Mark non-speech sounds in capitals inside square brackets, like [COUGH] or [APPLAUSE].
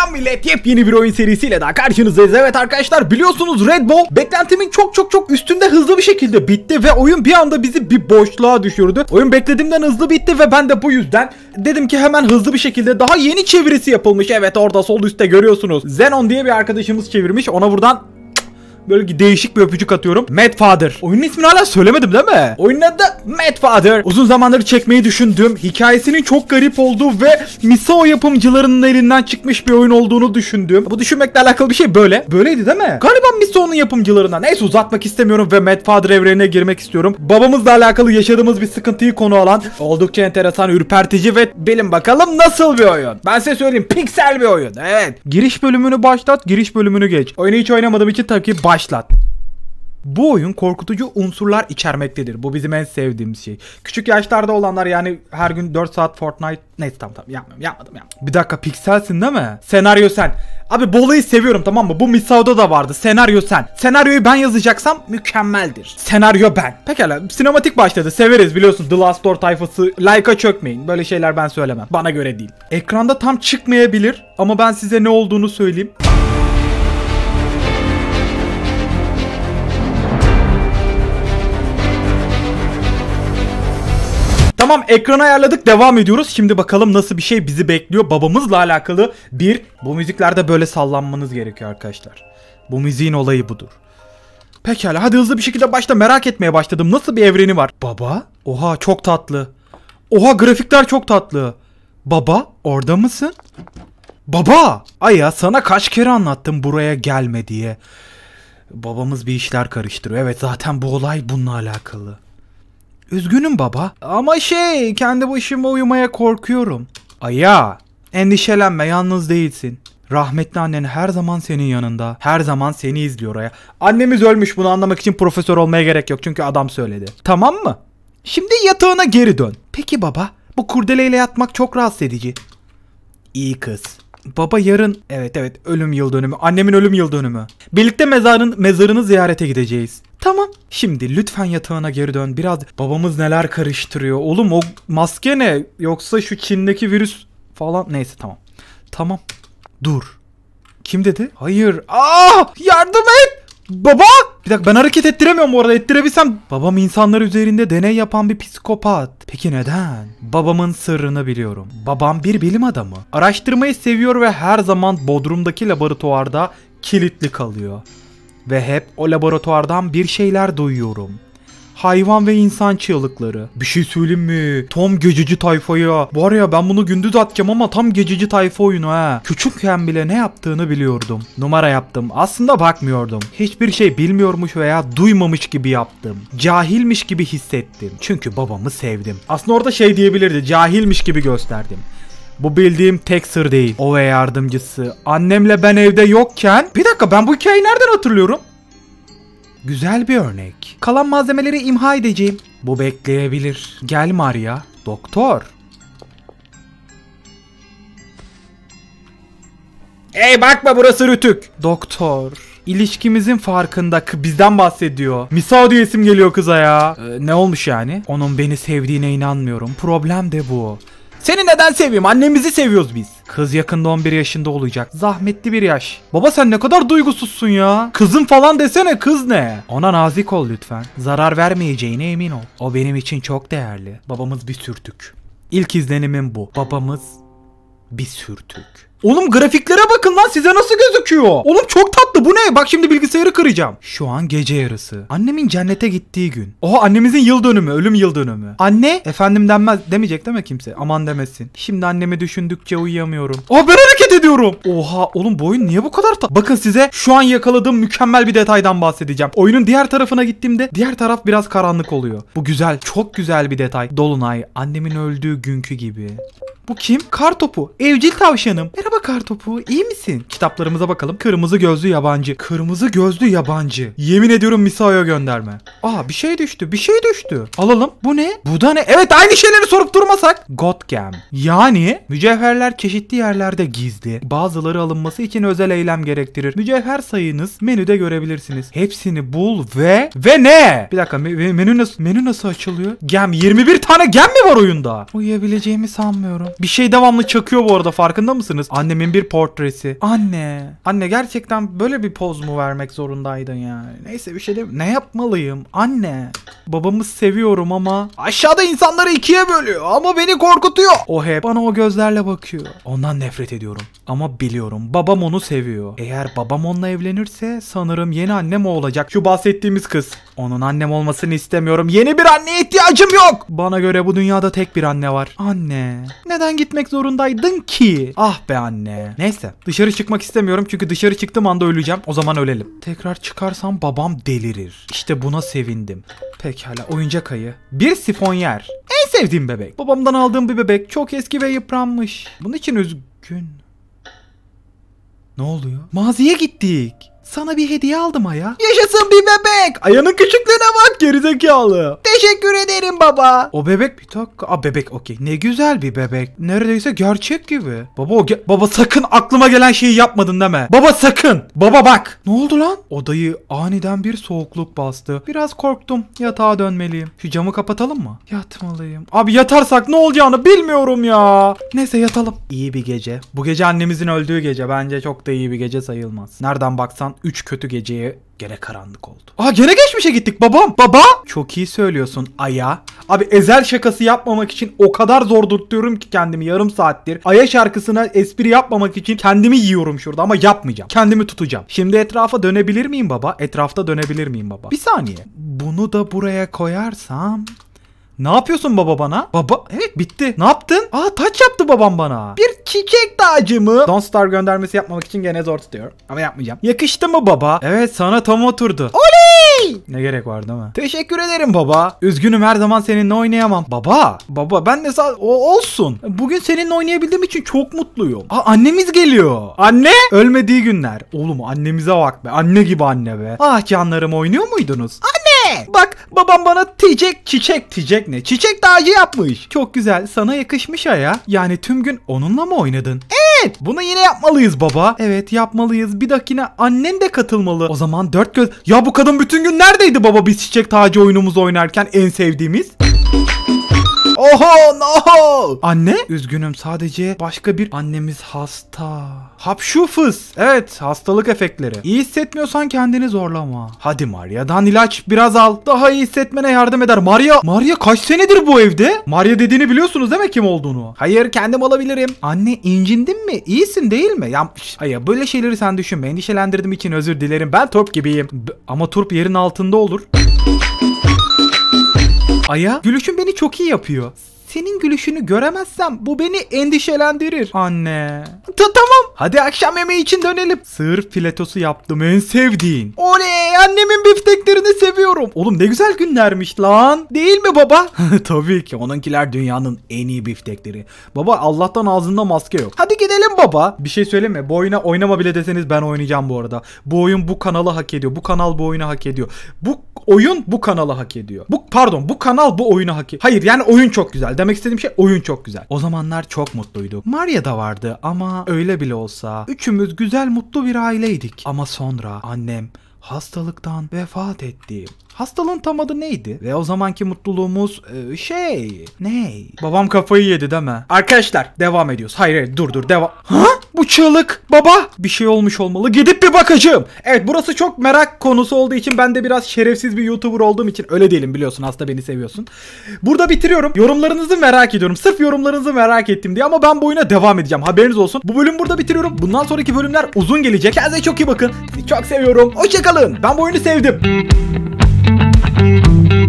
Selam millet yepyeni bir oyun serisiyle daha karşınızdayız. Evet arkadaşlar biliyorsunuz Red Bull beklentimin çok çok çok üstünde hızlı bir şekilde bitti ve oyun bir anda bizi bir boşluğa düşürdü. Oyun beklediğimden hızlı bitti ve ben de bu yüzden dedim ki hemen hızlı bir şekilde daha yeni çevirisi yapılmış. Evet orada sol üstte görüyorsunuz. Zenon diye bir arkadaşımız çevirmiş ona buradan Böyle ki değişik bir öpücük atıyorum. Mad Father. Oyunun ismini hala söylemedim değil mi? Oyunun adı Mad Father. Uzun zamandır çekmeyi düşündüm. Hikayesinin çok garip olduğu ve Misao yapımcılarının elinden çıkmış bir oyun olduğunu düşündüm. Bu düşünmekle alakalı bir şey böyle. Böyleydi değil mi? Galiba Misao'nun yapımcılarından. Neyse uzatmak istemiyorum ve Mad Father evrenine girmek istiyorum. Babamızla alakalı yaşadığımız bir sıkıntıyı konu alan oldukça enteresan, ürpertici ve bilin bakalım nasıl bir oyun. Ben size söyleyeyim piksel bir oyun. Evet. Giriş bölümünü başlat, giriş bölümünü geç. Oyunu hiç oynamadığım için tabii ki başlat. Bu oyun korkutucu unsurlar içermektedir. Bu bizim en sevdiğimiz şey. Küçük yaşlarda olanlar yani her gün 4 saat Fortnite... Neyse tamam tamam yapmıyorum yapmadım yapmadım. Bir dakika pikselsin değil mi? Senaryo sen. Abi Bola'yı seviyorum tamam mı? Bu Misao'da da vardı. Senaryo sen. Senaryoyu ben yazacaksam mükemmeldir. Senaryo ben. Pekala sinematik başladı. Severiz biliyorsun The Last Door tayfası. Like'a çökmeyin. Böyle şeyler ben söylemem. Bana göre değil. Ekranda tam çıkmayabilir ama ben size ne olduğunu söyleyeyim. Tamam ekranı ayarladık devam ediyoruz. Şimdi bakalım nasıl bir şey bizi bekliyor. Babamızla alakalı bir bu müziklerde böyle sallanmanız gerekiyor arkadaşlar. Bu müziğin olayı budur. Pekala hadi hızlı bir şekilde başta merak etmeye başladım. Nasıl bir evreni var? Baba? Oha çok tatlı. Oha grafikler çok tatlı. Baba orada mısın? Baba! Aya sana kaç kere anlattım buraya gelme diye. Babamız bir işler karıştırıyor. Evet zaten bu olay bununla alakalı. Üzgünüm baba ama şey kendi başıma uyumaya korkuyorum. Aya endişelenme yalnız değilsin. Rahmetli annen her zaman senin yanında. Her zaman seni izliyor Aya. Annemiz ölmüş bunu anlamak için profesör olmaya gerek yok çünkü adam söyledi. Tamam mı? Şimdi yatağına geri dön. Peki baba bu kurdeleyle yatmak çok rahatsız edici. İyi kız. Baba yarın evet evet ölüm yıl dönümü. Annemin ölüm yıl dönümü. Birlikte mezarın mezarını ziyarete gideceğiz. Tamam. Şimdi lütfen yatağına geri dön. Biraz babamız neler karıştırıyor. Oğlum o maske ne? Yoksa şu Çin'deki virüs falan. Neyse tamam. Tamam. Dur. Kim dedi? Hayır. Aa! Ah! Yardım et! Baba! Bir dakika ben hareket ettiremiyorum bu arada. Ettirebilsem babam insanlar üzerinde deney yapan bir psikopat. Peki neden? Babamın sırrını biliyorum. Babam bir bilim adamı. Araştırmayı seviyor ve her zaman Bodrum'daki laboratuvarda kilitli kalıyor ve hep o laboratuvardan bir şeyler duyuyorum. Hayvan ve insan çığlıkları. Bir şey söyleyeyim mi? Tam gececi tayfaya. Var ya ben bunu gündüz atacağım ama tam gececi tayfa oyunu ha. Küçükken bile ne yaptığını biliyordum. Numara yaptım. Aslında bakmıyordum. Hiçbir şey bilmiyormuş veya duymamış gibi yaptım. Cahilmiş gibi hissettim. Çünkü babamı sevdim. Aslında orada şey diyebilirdi. Cahilmiş gibi gösterdim. Bu bildiğim tek sır değil. O ve yardımcısı. Annemle ben evde yokken... Bir dakika ben bu hikayeyi nereden hatırlıyorum? Güzel bir örnek. Kalan malzemeleri imha edeceğim. Bu bekleyebilir. Gel Maria. Doktor. Hey bakma burası rütük. Doktor. İlişkimizin farkında bizden bahsediyor. Misao diye isim geliyor kıza ya. Ee, ne olmuş yani? Onun beni sevdiğine inanmıyorum. Problem de bu. Seni neden seviyorum? Annemizi seviyoruz biz. Kız yakında 11 yaşında olacak. Zahmetli bir yaş. Baba sen ne kadar duygusuzsun ya. Kızım falan desene kız ne? Ona nazik ol lütfen. Zarar vermeyeceğine emin ol. O benim için çok değerli. Babamız bir sürtük. İlk izlenimim bu. Babamız bir sürtük. Oğlum grafiklere bakın lan size nasıl gözüküyor? Oğlum çok tatlı bu ne? Bak şimdi bilgisayarı kıracağım. Şu an gece yarısı. Annemin cennete gittiği gün. Oha annemizin yıl dönümü, ölüm yıl dönümü. Anne efendim denmez demeyecek değil mi kimse? Aman demesin. Şimdi annemi düşündükçe uyuyamıyorum. Oha ben hareket ediyorum. Oha oğlum bu oyun niye bu kadar tatlı? Bakın size şu an yakaladığım mükemmel bir detaydan bahsedeceğim. Oyunun diğer tarafına gittiğimde diğer taraf biraz karanlık oluyor. Bu güzel, çok güzel bir detay. Dolunay annemin öldüğü günkü gibi. Bu kim? Kartopu. Evcil tavşanım. Merhaba kartopu. İyi misin? Kitaplarımıza bakalım. Kırmızı gözlü yabancı. Kırmızı gözlü yabancı. Yemin ediyorum Misa'ya gönderme. Aa bir şey düştü. Bir şey düştü. Alalım. Bu ne? Bu da ne? Evet aynı şeyleri sorup durmasak. gem. Yani mücevherler çeşitli yerlerde gizli. Bazıları alınması için özel eylem gerektirir. Mücevher sayınız menüde görebilirsiniz. Hepsini bul ve ve ne? Bir dakika menü nasıl menü nasıl açılıyor? Gem 21 tane gem mi var oyunda? Uyuyabileceğimi sanmıyorum. Bir şey devamlı çakıyor bu arada farkında mısınız? Annemin bir portresi. Anne. Anne gerçekten böyle bir poz mu vermek zorundaydın yani? Neyse bir şey de ne yapmalıyım? Anne. Babamı seviyorum ama aşağıda insanları ikiye bölüyor ama beni korkutuyor. O hep bana o gözlerle bakıyor. Ondan nefret ediyorum. Ama biliyorum babam onu seviyor. Eğer babam onunla evlenirse sanırım yeni annem o olacak. Şu bahsettiğimiz kız. Onun annem olmasını istemiyorum. Yeni bir anneye ihtiyacım yok. Bana göre bu dünyada tek bir anne var. Anne. Neden peşimden gitmek zorundaydın ki. Ah be anne. Neyse dışarı çıkmak istemiyorum çünkü dışarı çıktığım anda öleceğim. O zaman ölelim. Tekrar çıkarsam babam delirir. İşte buna sevindim. Pekala oyuncak ayı. Bir yer. En sevdiğim bebek. Babamdan aldığım bir bebek. Çok eski ve yıpranmış. Bunun için üzgün. Ne oluyor? Maziye gittik. Sana bir hediye aldım Aya. Yaşasın bir bebek. Aya'nın küçüklüğüne bak gerizekalı. Teşekkür ederim baba. O bebek bir dakika. Aa bebek okey. Ne güzel bir bebek. Neredeyse gerçek gibi. Baba o ge- baba sakın aklıma gelen şeyi yapmadın deme. Baba sakın. Baba bak. Ne oldu lan? Odayı aniden bir soğukluk bastı. Biraz korktum. Yatağa dönmeliyim. Şu camı kapatalım mı? Yatmalıyım. Abi yatarsak ne olacağını bilmiyorum ya. Neyse yatalım. İyi bir gece. Bu gece annemizin öldüğü gece. Bence çok da iyi bir gece sayılmaz. Nereden baksan 3 kötü geceye gene karanlık oldu. Aa gene geçmişe gittik babam. Baba. Çok iyi söylüyorsun Aya. Abi ezel şakası yapmamak için o kadar zor durtuyorum ki kendimi yarım saattir. Aya şarkısına espri yapmamak için kendimi yiyorum şurada ama yapmayacağım. Kendimi tutacağım. Şimdi etrafa dönebilir miyim baba? Etrafta dönebilir miyim baba? Bir saniye. Bunu da buraya koyarsam ne yapıyorsun baba bana? Baba evet bitti. Ne yaptın? Aa taç yaptı babam bana. Bir çiçek tacı mı? Don't Star göndermesi yapmamak için gene zor tutuyor. Ama yapmayacağım. Yakıştı mı baba? Evet sana tam oturdu. Oley! Ne gerek var değil mi? Teşekkür ederim baba. Üzgünüm her zaman seninle oynayamam. Baba. Baba ben de sağ... O, olsun. Bugün seninle oynayabildiğim için çok mutluyum. Aa annemiz geliyor. Anne? Ölmediği günler. Oğlum annemize bak be. Anne gibi anne be. Ah canlarım oynuyor muydunuz? Anne! Bak babam bana ticek çiçek ticek ne? Çiçek tacı yapmış. Çok güzel sana yakışmış Aya. Yani tüm gün onunla mı oynadın? Evet bunu yine yapmalıyız baba. Evet yapmalıyız bir dakika annen de katılmalı. O zaman dört göz... Ya bu kadın bütün gün neredeydi baba biz çiçek tacı oyunumuzu oynarken en sevdiğimiz? Oho no. Anne? Üzgünüm sadece başka bir annemiz hasta. fıs. Evet hastalık efektleri. İyi hissetmiyorsan kendini zorlama. Hadi Maria'dan ilaç biraz al. Daha iyi hissetmene yardım eder. Maria, Maria kaç senedir bu evde? Maria dediğini biliyorsunuz değil mi kim olduğunu? Hayır kendim alabilirim. Anne incindin mi? İyisin değil mi? Ya, hayır böyle şeyleri sen düşünme. Endişelendirdim için özür dilerim. Ben turp gibiyim. B ama turp yerin altında olur. Aya gülüşüm beni çok iyi yapıyor. Senin gülüşünü göremezsem bu beni endişelendirir. Anne. Ta tamam. Hadi akşam yemeği için dönelim. Sığır filetosu yaptım en sevdiğin. Oley annemin bifteklerini seviyorum. Oğlum ne güzel günlermiş lan. Değil mi baba? [LAUGHS] Tabii ki onunkiler dünyanın en iyi biftekleri. Baba Allah'tan ağzında maske yok. Hadi gidelim baba. Bir şey söyleme. Bu oyuna oynama bile deseniz ben oynayacağım bu arada. Bu oyun bu kanalı hak ediyor. Bu kanal bu oyunu hak ediyor. Bu oyun bu kanalı hak ediyor. Bu pardon bu kanal bu oyunu hak ediyor. Hayır yani oyun çok güzel güzel. Demek istediğim şey oyun çok güzel. O zamanlar çok mutluyduk. Maria da vardı ama öyle bile olsa üçümüz güzel mutlu bir aileydik. Ama sonra annem hastalıktan vefat etti. Hastalığın tam adı neydi? Ve o zamanki mutluluğumuz e, şey ne? Babam kafayı yedi deme. Arkadaşlar devam ediyoruz. Hayır hayır dur dur devam. Ha? Bu çığlık baba bir şey olmuş olmalı. Gidip bir bakacağım. Evet burası çok merak konusu olduğu için ben de biraz şerefsiz bir YouTuber olduğum için öyle değilim biliyorsun. Hasta beni seviyorsun. Burada bitiriyorum. Yorumlarınızı merak ediyorum. Sırf yorumlarınızı merak ettim diye ama ben bu oyuna devam edeceğim. Haberiniz olsun. Bu bölüm burada bitiriyorum. Bundan sonraki bölümler uzun gelecek. Kendinize çok iyi bakın. Sizi çok seviyorum. Hoşçakalın. Ben bu oyunu sevdim.